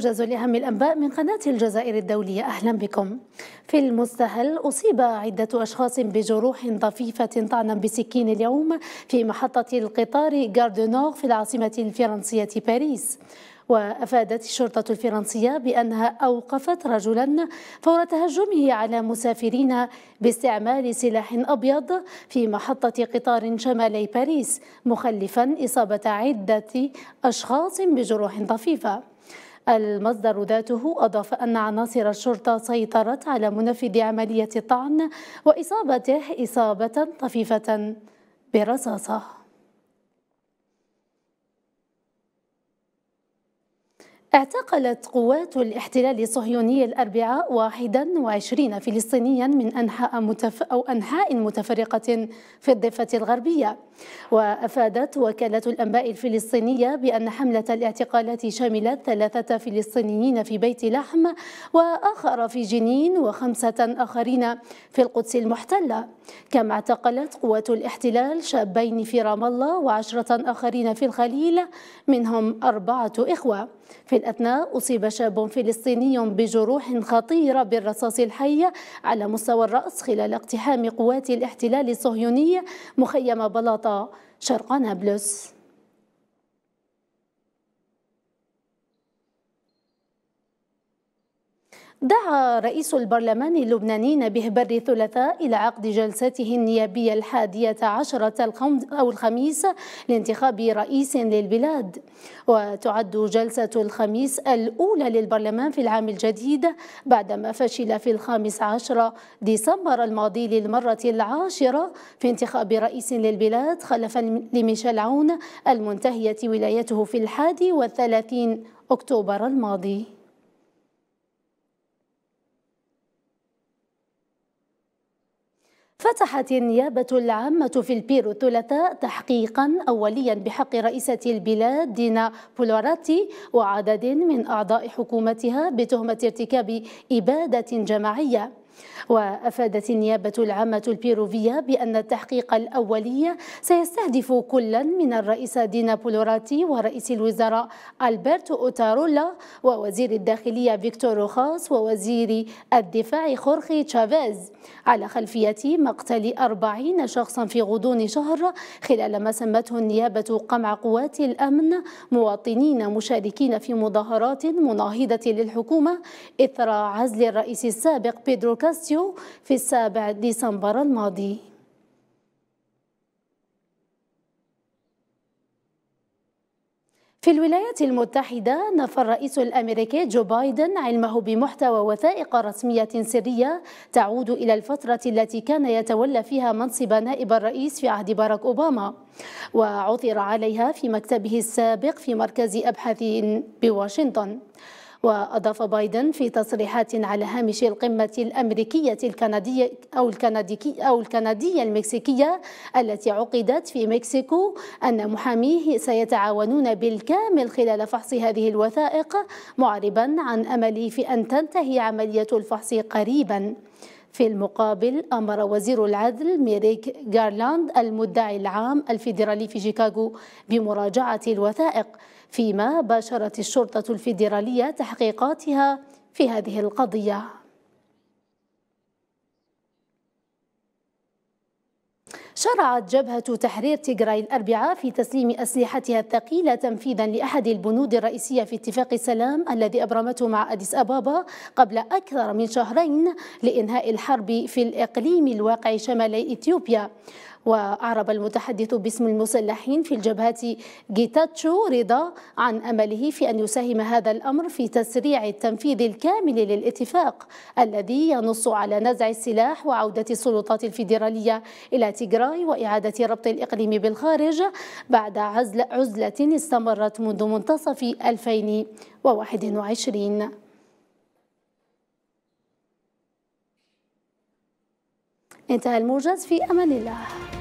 موجز لأهم الأنباء من قناة الجزائر الدولية أهلا بكم في المستهل أصيب عدة أشخاص بجروح ضفيفة طعنا بسكين اليوم في محطة القطار غاردونور في العاصمة الفرنسية باريس وأفادت الشرطة الفرنسية بأنها أوقفت رجلا فور تهجمه على مسافرين باستعمال سلاح أبيض في محطة قطار شمالي باريس مخلفا إصابة عدة أشخاص بجروح ضفيفة المصدر ذاته أضاف أن عناصر الشرطة سيطرت على منفذ عملية الطعن وإصابته إصابة طفيفة برصاصة اعتقلت قوات الاحتلال الصهيوني الأربعاء 21 فلسطينيا من أنحاء متف... أو أنحاء متفرقة في الضفة الغربية وأفادت وكالة الأنباء الفلسطينية بأن حملة الاعتقالات شملت ثلاثة فلسطينيين في بيت لحم وآخر في جنين وخمسة آخرين في القدس المحتلة كما اعتقلت قوات الاحتلال شابين في رام الله وعشرة آخرين في الخليل منهم أربعة إخوة في الأثناء أصيب شاب فلسطيني بجروح خطيرة بالرصاص الحي على مستوى الرأس خلال اقتحام قوات الاحتلال الصهيوني مخيم بلاطة شرق نابلس دعا رئيس البرلمان اللبناني نبيه بري الثلاثاء إلى عقد جلسته النيابية الحادية عشرة أو الخميس لانتخاب رئيس للبلاد وتعد جلسة الخميس الأولى للبرلمان في العام الجديد بعدما فشل في الخامس عشر ديسمبر الماضي للمرة العاشرة في انتخاب رئيس للبلاد خلفا لميشيل عون المنتهية ولايته في الحادي والثلاثين أكتوبر الماضي فتحت النيابة العامة في البيرو الثلاثاء تحقيقا أوليا بحق رئيسة البلاد دينا بولوراتي وعدد من أعضاء حكومتها بتهمة ارتكاب إبادة جماعية وأفادت النيابة العامة البيروفية بأن التحقيق الأولي سيستهدف كلا من الرئيس دينا بولوراتي ورئيس الوزراء ألبرتو أوتارولا ووزير الداخلية فيكتور خاص ووزير الدفاع خورخي تشافيز على خلفية مقتل أربعين شخصا في غضون شهر خلال ما سمته النيابة قمع قوات الأمن مواطنين مشاركين في مظاهرات مناهضة للحكومة إثر عزل الرئيس السابق بيدرو كاس لاسيو في السابع ديسمبر الماضي في الولايات المتحدة نفى الرئيس الأمريكي جو بايدن علمه بمحتوى وثائق رسمية سرية تعود إلى الفترة التي كان يتولى فيها منصب نائب الرئيس في عهد باراك أوباما وعثر عليها في مكتبه السابق في مركز أبحاث بواشنطن وأضاف بايدن في تصريحات على هامش القمة الأمريكية الكندية أو الكندية أو الكندية المكسيكية التي عقدت في مكسيكو أن محاميه سيتعاونون بالكامل خلال فحص هذه الوثائق معربا عن أمله في أن تنتهي عملية الفحص قريبا في المقابل أمر وزير العدل ميريك جارلاند المدعي العام الفيدرالي في شيكاغو بمراجعة الوثائق فيما باشرت الشرطة الفيدرالية تحقيقاتها في هذه القضية شرعت جبهة تحرير تيغراي الأربعاء في تسليم أسلحتها الثقيلة تنفيذا لأحد البنود الرئيسية في اتفاق السلام الذي أبرمته مع أديس أبابا قبل أكثر من شهرين لإنهاء الحرب في الإقليم الواقع شمال إثيوبيا وأعرب المتحدث باسم المسلحين في الجبهة جيتاتشو رضا عن أمله في أن يساهم هذا الأمر في تسريع التنفيذ الكامل للاتفاق الذي ينص على نزع السلاح وعودة السلطات الفيدرالية إلى تيغراي وإعادة ربط الإقليم بالخارج بعد عزلة استمرت منذ منتصف 2021 انتهى الموجز في أمان الله